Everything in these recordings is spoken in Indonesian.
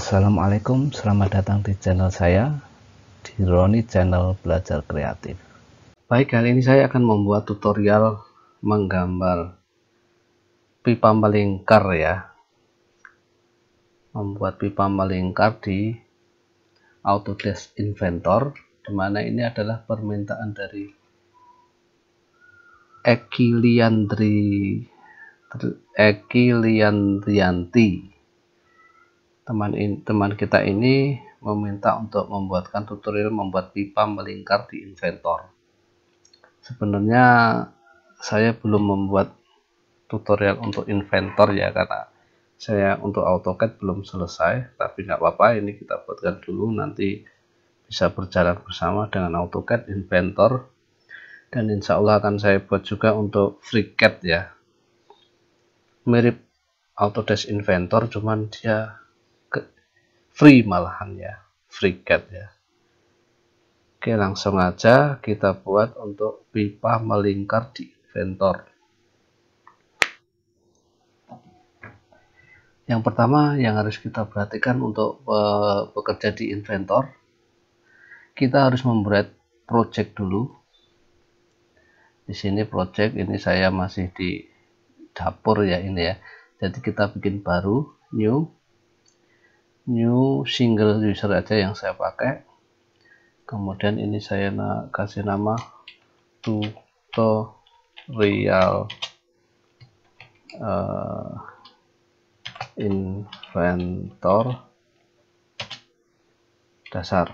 Assalamualaikum, selamat datang di channel saya di Roni Channel Belajar Kreatif. Baik, kali ini saya akan membuat tutorial menggambar pipa melingkar ya. Membuat pipa melingkar di Autodesk Inventor, dimana ini adalah permintaan dari Eki Liandri teman in, teman kita ini meminta untuk membuatkan tutorial membuat pipa melingkar di inventor sebenarnya saya belum membuat tutorial untuk inventor ya karena saya untuk AutoCAD belum selesai tapi nggak apa-apa ini kita buatkan dulu nanti bisa berjalan bersama dengan AutoCAD inventor dan insya Allah akan saya buat juga untuk FreeCAD ya mirip Autodesk Inventor cuman dia free malahan ya free cat ya oke langsung aja kita buat untuk pipa melingkar di inventor yang pertama yang harus kita perhatikan untuk eh, bekerja di inventor kita harus membuat project dulu di sini project ini saya masih di dapur ya ini ya jadi kita bikin baru new new single user aja yang saya pakai kemudian ini saya na kasih nama tutorial uh, inventor dasar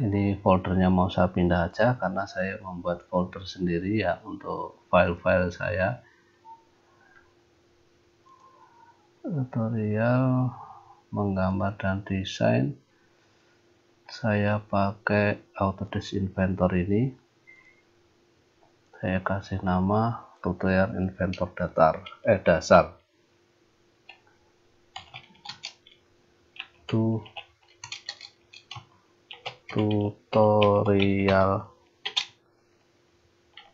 ini foldernya mau saya pindah aja karena saya membuat folder sendiri ya untuk file-file saya tutorial menggambar dan desain saya pakai Autodesk Inventor ini saya kasih nama tutorial Inventor datar eh dasar tu tutorial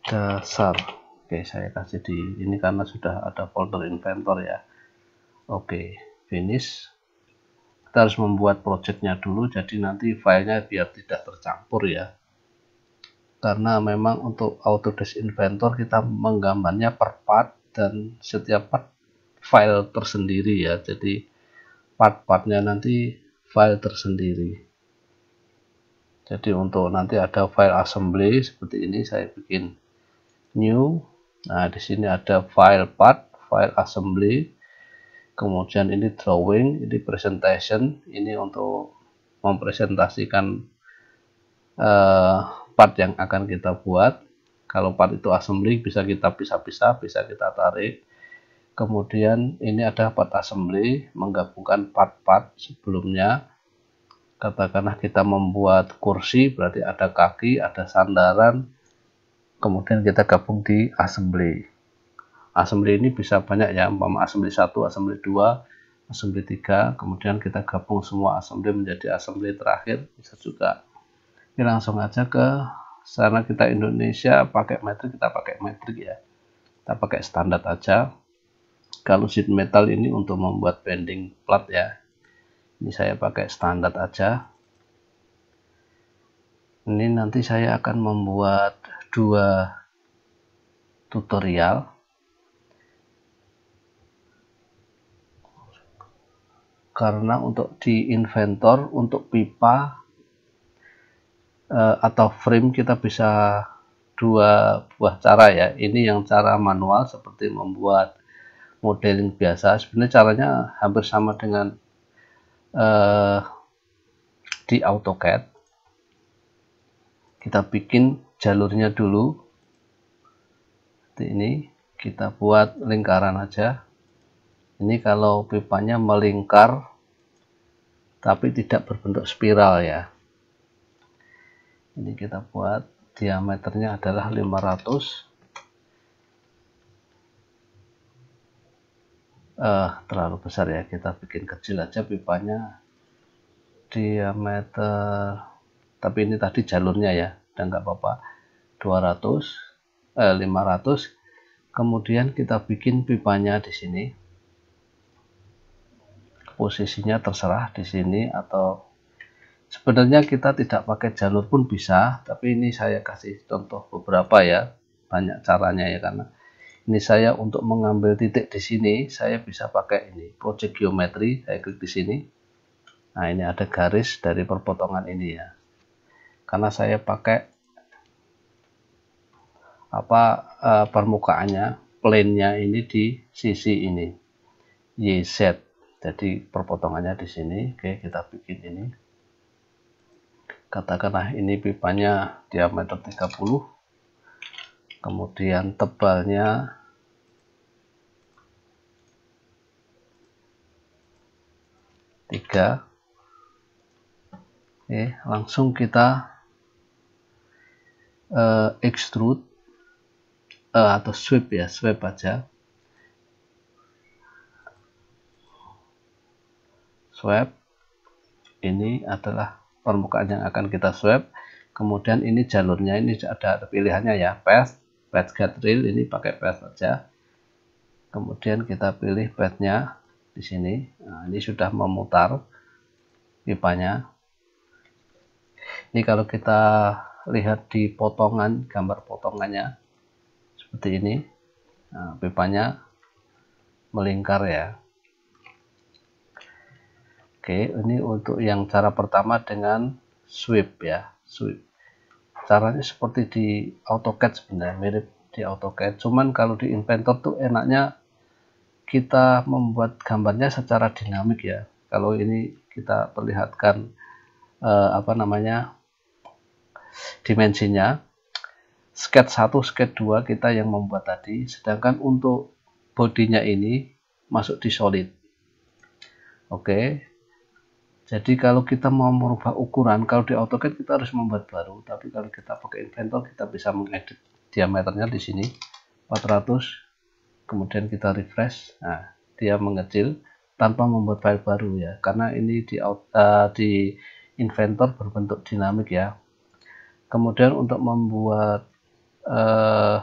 dasar oke saya kasih di ini karena sudah ada folder inventor ya Oke, finish. Kita harus membuat projectnya dulu, jadi nanti filenya biar tidak tercampur ya. Karena memang untuk Autodesk Inventor kita menggambarnya per part dan setiap part file tersendiri ya. Jadi part-partnya nanti file tersendiri. Jadi untuk nanti ada file assembly seperti ini saya bikin new. Nah, di sini ada file part, file assembly, kemudian ini drawing ini presentation ini untuk mempresentasikan uh, part yang akan kita buat kalau part itu assembly bisa kita pisah-pisah bisa kita tarik kemudian ini ada part assembly menggabungkan part-part sebelumnya katakanlah kita membuat kursi berarti ada kaki ada sandaran kemudian kita gabung di assembly assembly ini bisa banyak ya umpama assembly 1 assembly 2 assembly 3 kemudian kita gabung semua assembly menjadi assembly terakhir bisa juga ini langsung aja ke sana kita Indonesia pakai metric, kita pakai metric ya kita pakai standar aja kalau sheet metal ini untuk membuat bending plat ya ini saya pakai standar aja ini nanti saya akan membuat dua tutorial karena untuk di inventor untuk pipa uh, atau frame kita bisa dua buah cara ya ini yang cara manual seperti membuat modeling biasa sebenarnya caranya hampir sama dengan uh, di AutoCAD kita bikin jalurnya dulu seperti ini kita buat lingkaran aja ini kalau pipanya melingkar tapi tidak berbentuk spiral ya ini kita buat diameternya adalah 500 eh, terlalu besar ya kita bikin kecil aja pipanya diameter tapi ini tadi jalurnya ya dan nggak apa-apa 200 eh, 500 kemudian kita bikin pipanya di sini posisinya terserah di sini atau sebenarnya kita tidak pakai jalur pun bisa tapi ini saya kasih contoh beberapa ya banyak caranya ya karena ini saya untuk mengambil titik di sini saya bisa pakai ini project geometri saya klik di sini nah ini ada garis dari perpotongan ini ya karena saya pakai apa eh, permukaannya plane-nya ini di sisi ini YZ jadi perpotongannya di sini oke kita bikin ini katakanlah ini pipanya diameter 30 kemudian tebalnya tiga Oke, langsung kita uh, extrude uh, atau sweep ya sweep aja swab ini adalah permukaan yang akan kita swab kemudian ini jalurnya ini ada pilihannya ya path path get real ini pakai path saja kemudian kita pilih pathnya di sini nah, ini sudah memutar pipanya ini kalau kita lihat di potongan gambar potongannya seperti ini nah, pipanya melingkar ya Oke, ini untuk yang cara pertama dengan sweep ya, sweep. Caranya seperti di AutoCAD sebenarnya, mirip di AutoCAD. Cuman kalau di Inventor tuh enaknya kita membuat gambarnya secara dinamik ya. Kalau ini kita perlihatkan eh, apa namanya dimensinya. Sketch 1, sketch 2 kita yang membuat tadi, sedangkan untuk bodinya ini masuk di solid. Oke, jadi kalau kita mau merubah ukuran, kalau di AutoCAD kita harus membuat baru, tapi kalau kita pakai inventor kita bisa mengedit diameternya di sini 400, kemudian kita refresh, nah dia mengecil tanpa membuat file baru ya, karena ini di uh, di inventor berbentuk dinamik ya. Kemudian untuk membuat uh,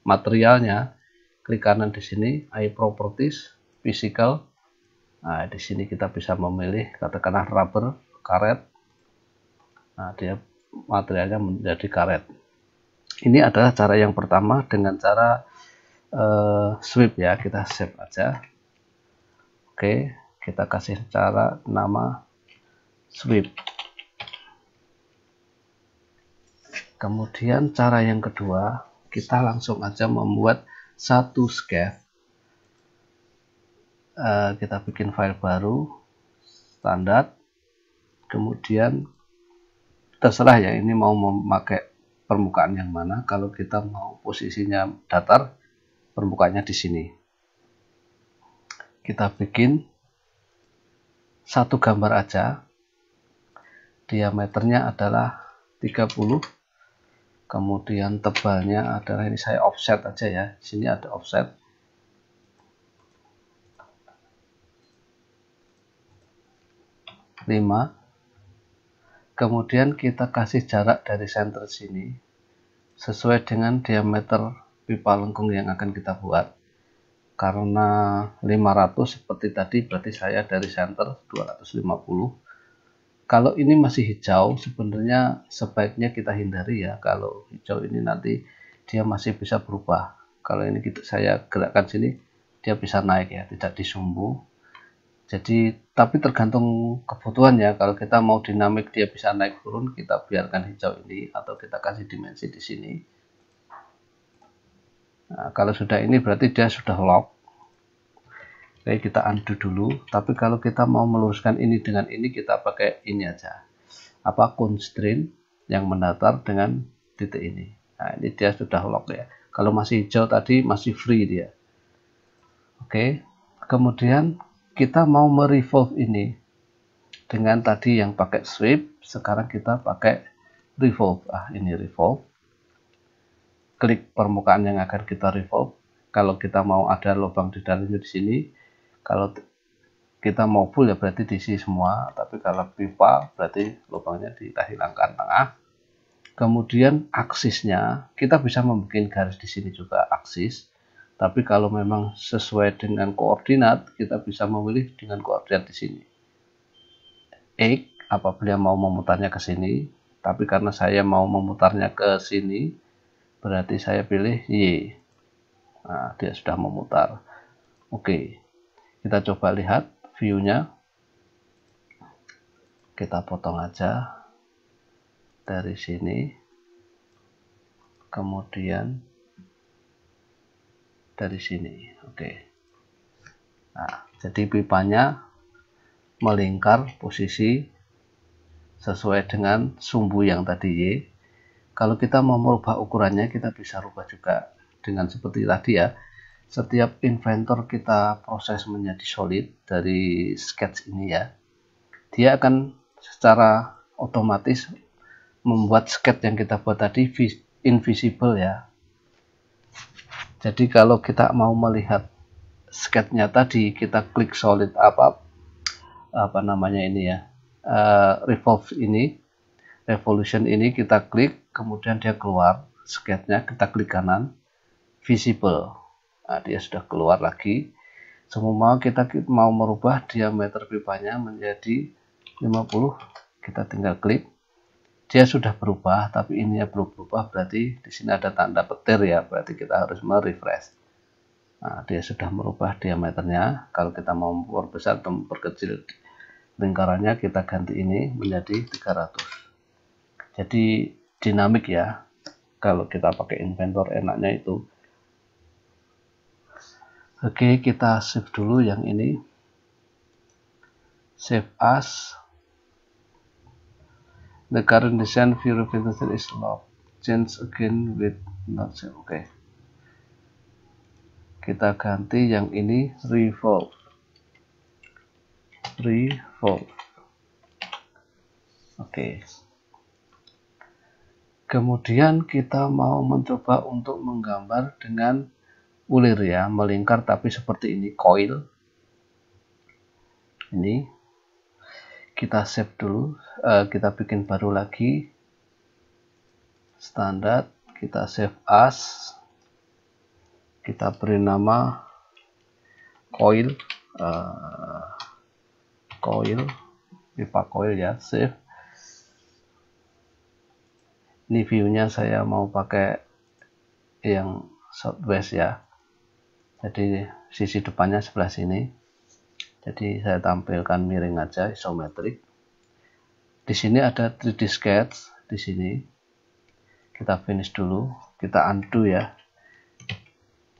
materialnya, klik kanan di sini, I Properties, Physical, Nah, di sini kita bisa memilih katakanlah rubber, karet. Nah, dia materialnya menjadi karet. Ini adalah cara yang pertama dengan cara uh, sweep ya, kita save aja. Oke, kita kasih cara nama sweep. Kemudian cara yang kedua, kita langsung aja membuat satu sketch Eh, kita bikin file baru standar kemudian terserah ya ini mau memakai permukaan yang mana kalau kita mau posisinya datar permukaannya di sini kita bikin satu gambar aja diameternya adalah 30 kemudian tebalnya adalah ini saya offset aja ya sini ada offset 5 kemudian kita kasih jarak dari center sini sesuai dengan diameter pipa lengkung yang akan kita buat karena 500 seperti tadi berarti saya dari center 250 kalau ini masih hijau sebenarnya sebaiknya kita hindari ya kalau hijau ini nanti dia masih bisa berubah kalau ini kita, saya gerakkan sini dia bisa naik ya tidak disumbu jadi tapi tergantung kebutuhan ya kalau kita mau dinamik dia bisa naik turun kita biarkan hijau ini atau kita kasih dimensi di sini nah, kalau sudah ini berarti dia sudah lock Oke kita undo dulu tapi kalau kita mau meluruskan ini dengan ini kita pakai ini aja apa constraint yang mendatar dengan titik ini nah ini dia sudah lock ya kalau masih hijau tadi masih free dia oke kemudian kita mau merevolve ini dengan tadi yang pakai sweep sekarang kita pakai revolve ah ini revolve klik permukaan yang akan kita revolve kalau kita mau ada lubang di dalamnya di sini kalau kita mau full ya berarti diisi semua tapi kalau pipa berarti lubangnya kita hilangkan tengah kemudian aksisnya kita bisa membuat garis di sini juga aksis tapi kalau memang sesuai dengan koordinat, kita bisa memilih dengan koordinat di sini. X, apa beliau mau memutarnya ke sini, tapi karena saya mau memutarnya ke sini, berarti saya pilih Y. Nah, dia sudah memutar. Oke, kita coba lihat view-nya. Kita potong aja dari sini. Kemudian dari sini oke nah, jadi pipanya melingkar posisi sesuai dengan sumbu yang tadi Y kalau kita mau merubah ukurannya kita bisa rubah juga dengan seperti tadi ya setiap inventor kita proses menjadi solid dari sketch ini ya dia akan secara otomatis membuat sketch yang kita buat tadi invisible ya jadi kalau kita mau melihat sketnya tadi, kita klik solid apa apa namanya ini ya, uh, revolve ini, revolution ini kita klik, kemudian dia keluar sketnya, kita klik kanan, visible, nah, dia sudah keluar lagi. Semua kita mau merubah diameter pipanya menjadi 50, kita tinggal klik, dia sudah berubah tapi ininya belum berubah berarti di sini ada tanda petir ya berarti kita harus merefresh nah, dia sudah merubah diameternya kalau kita mau memperbesar atau memperkecil lingkarannya kita ganti ini menjadi 300 jadi dinamik ya kalau kita pakai inventor enaknya itu oke kita save dulu yang ini save as the current design view representation is locked change again with not oke okay. kita ganti yang ini revolve revolve oke okay. kemudian kita mau mencoba untuk menggambar dengan ulir ya melingkar tapi seperti ini coil ini kita save dulu uh, kita bikin baru lagi standar kita save as kita beri nama coil uh, coil pipa coil ya save ini viewnya saya mau pakai yang southwest ya jadi sisi depannya sebelah sini jadi saya tampilkan miring aja isometrik di sini ada 3D sketch di sini kita finish dulu kita undo ya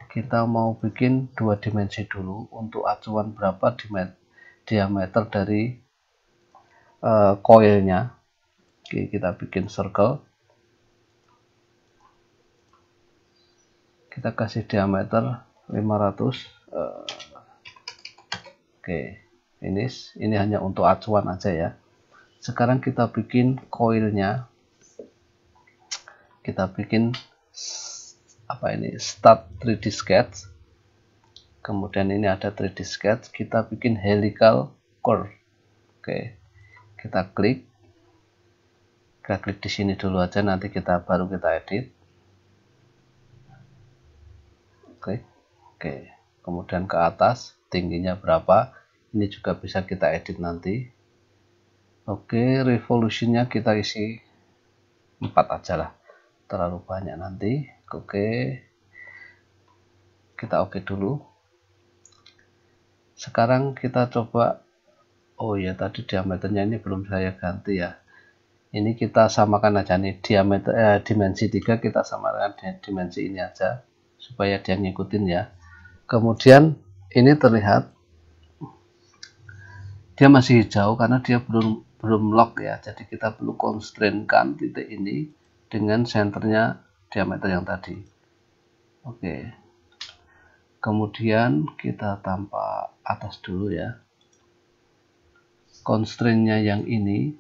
kita mau bikin dua dimensi dulu untuk acuan berapa diameter dari koilnya eh, Oke kita bikin circle kita kasih diameter 500 Oke, ini Ini hanya untuk acuan aja ya. Sekarang kita bikin koilnya. Kita bikin apa ini? Start 3D sketch. Kemudian ini ada 3D sketch. Kita bikin helical core. Oke, kita klik. Kita klik di sini dulu aja. Nanti kita baru kita edit. Oke. Oke, kemudian ke atas tingginya berapa ini juga bisa kita edit nanti oke revolusinya kita isi 4 aja lah terlalu banyak nanti oke kita oke dulu sekarang kita coba oh ya tadi diameternya ini belum saya ganti ya ini kita samakan aja nih diameter eh, dimensi 3 kita samakan dimensi ini aja supaya dia ngikutin ya kemudian ini terlihat dia masih hijau karena dia belum belum lock ya jadi kita perlu konstrainkan titik ini dengan senternya diameter yang tadi oke kemudian kita tampak atas dulu ya constraintnya yang ini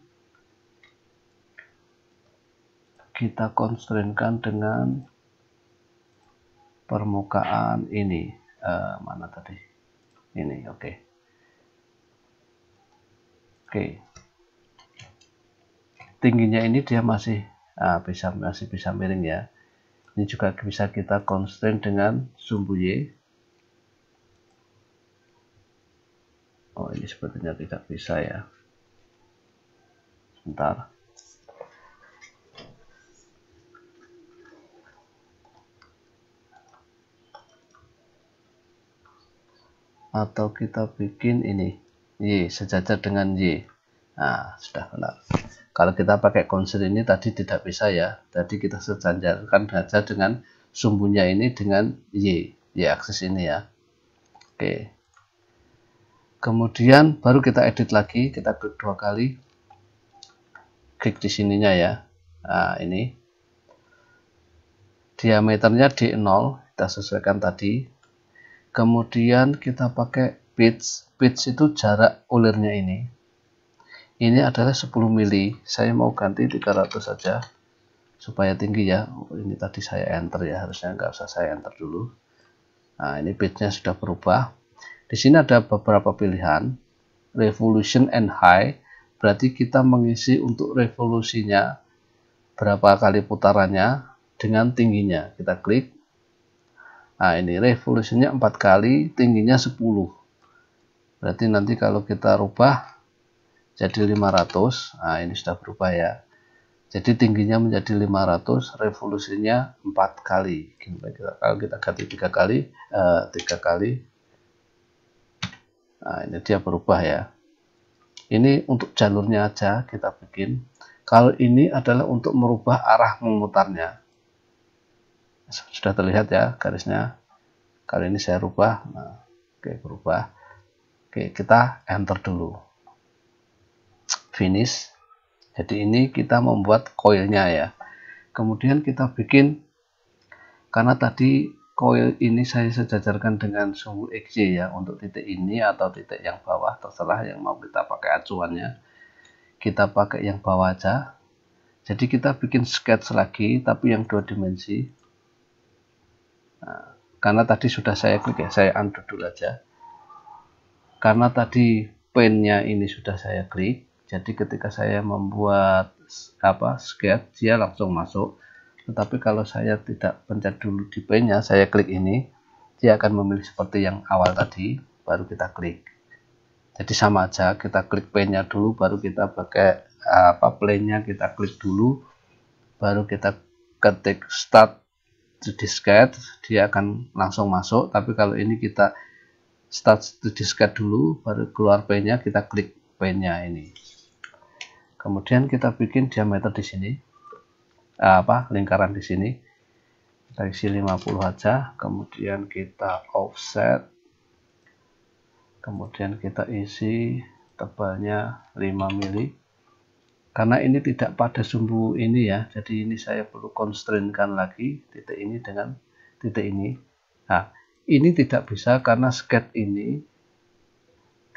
kita constraintkan dengan permukaan ini eh, mana tadi ini oke okay. oke okay. tingginya ini dia masih ah, bisa masih bisa miring ya ini juga bisa kita constraint dengan sumbu y oh ini sepertinya tidak bisa ya sebentar atau kita bikin ini Y sejajar dengan Y nah sudah benar kalau kita pakai konsil ini tadi tidak bisa ya tadi kita sejajarkan saja dengan sumbunya ini dengan Y Y aksis ini ya oke kemudian baru kita edit lagi kita klik dua kali klik di sininya ya nah ini diameternya di 0 kita sesuaikan tadi kemudian kita pakai pitch pitch itu jarak ulirnya ini ini adalah 10 mili saya mau ganti 300 saja supaya tinggi ya ini tadi saya enter ya harusnya nggak usah saya enter dulu nah ini pitchnya sudah berubah di sini ada beberapa pilihan revolution and high berarti kita mengisi untuk revolusinya berapa kali putarannya dengan tingginya kita klik Nah ini revolusinya 4 kali tingginya 10 berarti nanti kalau kita rubah jadi 500 nah ini sudah berubah ya jadi tingginya menjadi 500 revolusinya 4 kali kalau kita ganti tiga kali eh, tiga 3 kali nah ini dia berubah ya ini untuk jalurnya aja kita bikin kalau ini adalah untuk merubah arah memutarnya sudah terlihat ya garisnya kali ini saya rubah nah, oke berubah oke kita enter dulu finish jadi ini kita membuat koilnya ya kemudian kita bikin karena tadi koil ini saya sejajarkan dengan suhu XY ya untuk titik ini atau titik yang bawah terserah yang mau kita pakai acuannya kita pakai yang bawah aja jadi kita bikin sketch lagi tapi yang dua dimensi karena tadi sudah saya klik ya, saya undo dulu aja. Karena tadi pennya ini sudah saya klik, jadi ketika saya membuat apa sketch dia langsung masuk. Tetapi kalau saya tidak pencet dulu di pennya, saya klik ini, dia akan memilih seperti yang awal tadi, baru kita klik. Jadi sama aja, kita klik pennya dulu, baru kita pakai apa playnya kita klik dulu, baru kita ketik start disket dia akan langsung masuk tapi kalau ini kita start to disket dulu baru keluar pennya kita klik pennya ini kemudian kita bikin diameter di sini ah, apa lingkaran di sini kita isi 50 aja kemudian kita offset kemudian kita isi tebalnya 5 mili karena ini tidak pada sumbu ini ya jadi ini saya perlu constrainkan lagi titik ini dengan titik ini nah ini tidak bisa karena sket ini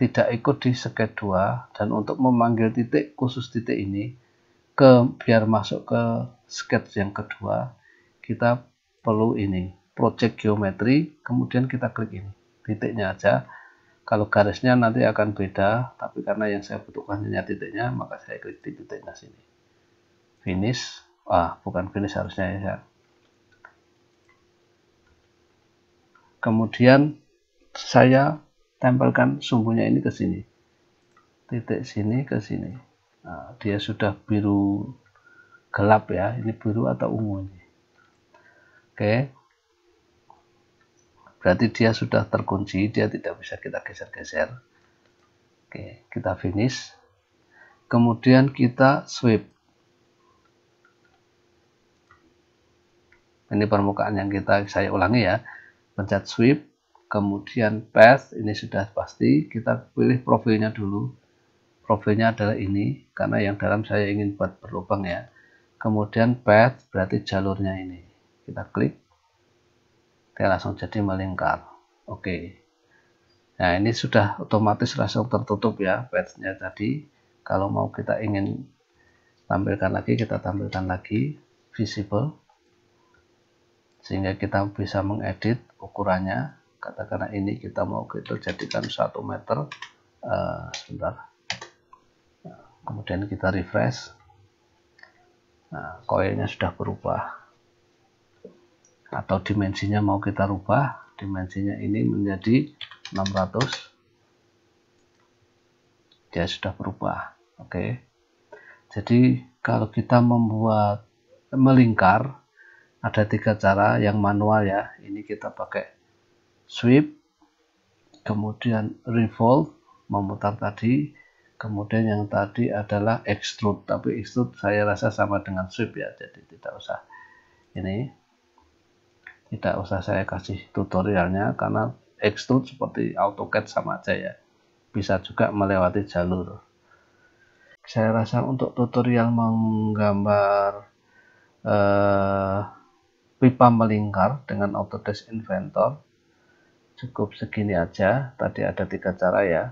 tidak ikut di sket 2 dan untuk memanggil titik khusus titik ini ke biar masuk ke sket yang kedua kita perlu ini project geometry kemudian kita klik ini titiknya aja kalau garisnya nanti akan beda tapi karena yang saya butuhkan hanya titiknya maka saya klik di titiknya sini finish ah bukan finish harusnya ya kemudian saya tempelkan sumbunya ini ke sini titik sini ke sini nah, dia sudah biru gelap ya ini biru atau ungu ini oke berarti dia sudah terkunci dia tidak bisa kita geser-geser oke kita finish kemudian kita sweep ini permukaan yang kita saya ulangi ya pencet sweep kemudian path ini sudah pasti kita pilih profilnya dulu profilnya adalah ini karena yang dalam saya ingin buat berlubang ya kemudian path berarti jalurnya ini kita klik dia langsung jadi melingkar oke okay. nah ini sudah otomatis langsung tertutup ya batchnya tadi kalau mau kita ingin tampilkan lagi kita tampilkan lagi visible sehingga kita bisa mengedit ukurannya katakanlah ini kita mau kita gitu jadikan satu meter uh, sebentar kemudian kita refresh nah koilnya sudah berubah atau dimensinya mau kita rubah dimensinya ini menjadi 600 dia sudah berubah oke okay. jadi kalau kita membuat melingkar ada tiga cara yang manual ya ini kita pakai sweep kemudian revolve memutar tadi kemudian yang tadi adalah extrude tapi extrude saya rasa sama dengan sweep ya jadi tidak usah ini tidak usah saya kasih tutorialnya karena extrude seperti AutoCAD sama aja ya bisa juga melewati jalur saya rasa untuk tutorial menggambar eh, pipa melingkar dengan Autodesk Inventor cukup segini aja tadi ada tiga cara ya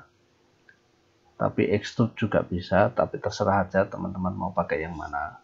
tapi extrude juga bisa tapi terserah aja teman-teman mau pakai yang mana